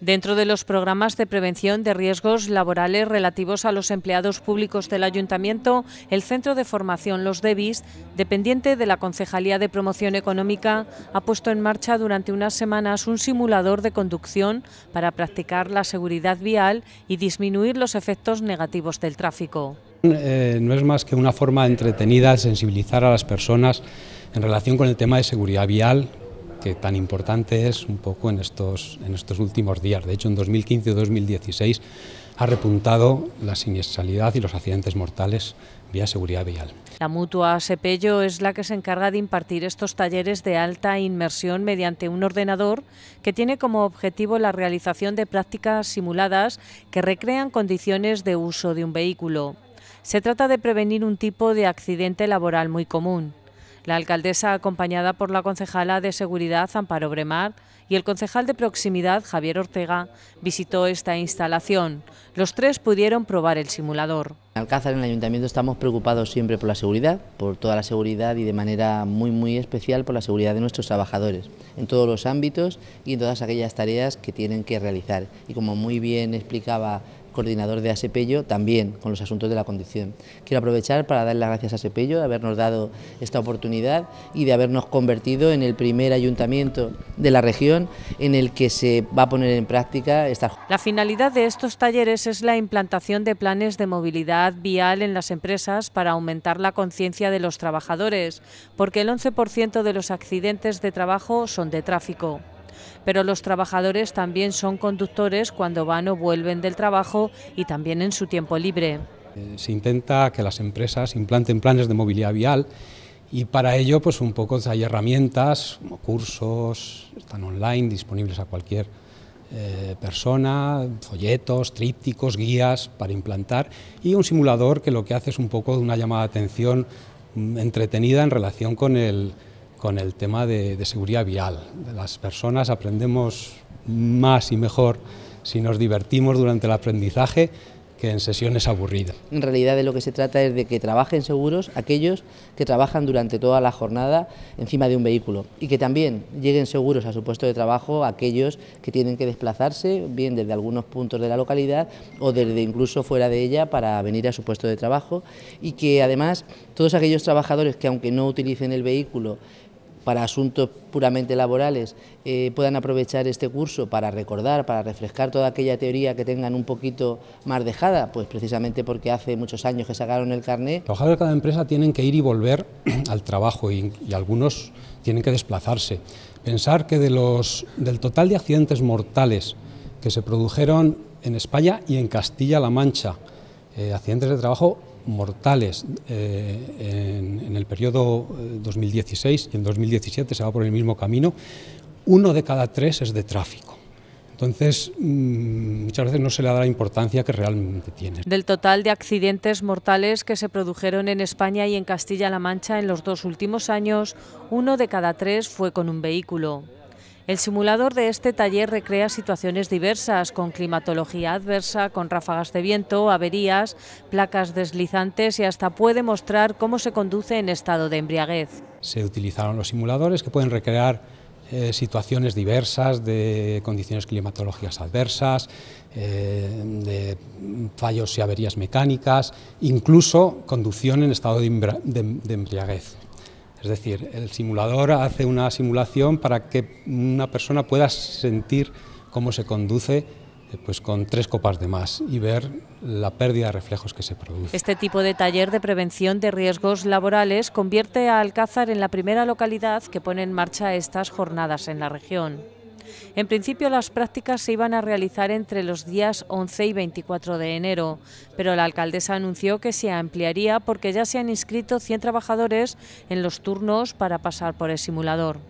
dentro de los programas de prevención de riesgos laborales relativos a los empleados públicos del Ayuntamiento, el Centro de Formación Los Devis, dependiente de la Concejalía de Promoción Económica, ha puesto en marcha durante unas semanas un simulador de conducción para practicar la seguridad vial y disminuir los efectos negativos del tráfico. Eh, no es más que una forma entretenida de sensibilizar a las personas en relación con el tema de seguridad vial, que tan importante es un poco en estos, últimos días. De hecho, en 2015-2016 ha repuntado la siniestralidad y los accidentes mortales vía seguridad vial. La mutua Sepello es la que se encarga de impartir estos talleres de alta inmersión mediante un ordenador que tiene como objetivo la realización de prácticas simuladas que recrean condiciones de uso de un vehículo. Se trata de prevenir un tipo de accidente laboral muy común. La alcaldesa, acompañada por la concejala de Seguridad Amparo Bremar y el concejal de Proximidad Javier Ortega, visitó esta instalación. Los tres pudieron probar el simulador. En Alcázar, en el ayuntamiento, estamos preocupados siempre por la seguridad, por toda la seguridad y de manera muy, muy especial por la seguridad de nuestros trabajadores, en todos los ámbitos y en todas aquellas tareas que tienen que realizar. Y como muy bien explicaba coordinador de ASEPELLO, también con los asuntos de la condición. Quiero aprovechar para dar las gracias a ASEPELLO de habernos dado esta oportunidad y de habernos convertido en el primer ayuntamiento de la región en el que se va a poner en práctica esta... La finalidad de estos talleres es la implantación de planes de movilidad vial en las empresas para aumentar la conciencia de los trabajadores, porque el 11% de los accidentes de trabajo son de tráfico pero los trabajadores también son conductores cuando van o vuelven del trabajo y también en su tiempo libre. Eh, se intenta que las empresas implanten planes de movilidad vial y para ello pues un poco hay herramientas como cursos, están online disponibles a cualquier eh, persona, folletos, trípticos, guías para implantar y un simulador que lo que hace es un poco una llamada de atención mm, entretenida en relación con el, con el tema de, seguridad vial. Las personas aprendemos más y mejor si nos divertimos durante el aprendizaje que en sesiones aburridas. En realidad de lo que se trata es de que trabajen seguros aquellos que trabajan durante toda la jornada encima de un vehículo y que también lleguen seguros a su puesto de trabajo aquellos que tienen que desplazarse bien desde algunos puntos de la localidad o desde incluso fuera de ella para venir a su puesto de trabajo y que además todos aquellos trabajadores que aunque no utilicen el vehículo para asuntos puramente laborales eh, puedan aprovechar este curso para recordar, para refrescar toda aquella teoría que tengan un poquito más dejada, pues precisamente porque hace muchos años que sacaron el carnet. Los trabajadores de cada empresa tienen que ir y volver al trabajo y, algunos tienen que desplazarse. Pensar que del total de accidentes mortales que se produjeron en España y en Castilla-La Mancha, eh, accidentes de trabajo mortales eh, en, en, el periodo 2016 eh, y en 2017 se va por el mismo camino, uno de cada tres es de tráfico. Entonces, mm, muchas veces no se le da la importancia que realmente tiene. Del total de accidentes mortales que se produjeron en España y en Castilla-La Mancha en los dos últimos años, uno de cada tres fue con un vehículo. El simulador de este taller recrea situaciones diversas, con climatología adversa, con ráfagas de viento, averías, placas deslizantes y hasta puede mostrar cómo se conduce en estado de embriaguez. Se utilizaron los simuladores que pueden recrear eh, situaciones diversas de condiciones climatológicas adversas, eh, de fallos y averías mecánicas, incluso conducción en estado de embriaguez. Es decir, el simulador hace una simulación para que una persona pueda sentir cómo se conduce eh, pues con tres copas de más y ver la pérdida de reflejos que se produce. Este tipo de taller de prevención de riesgos laborales convierte a Alcázar en la primera localidad que pone en marcha estas jornadas en la región. En principio las prácticas se iban a realizar entre los días 11 y 24 de enero, pero la alcaldesa anunció que se ampliaría porque ya se han inscrito 100 trabajadores en los turnos para pasar por el simulador.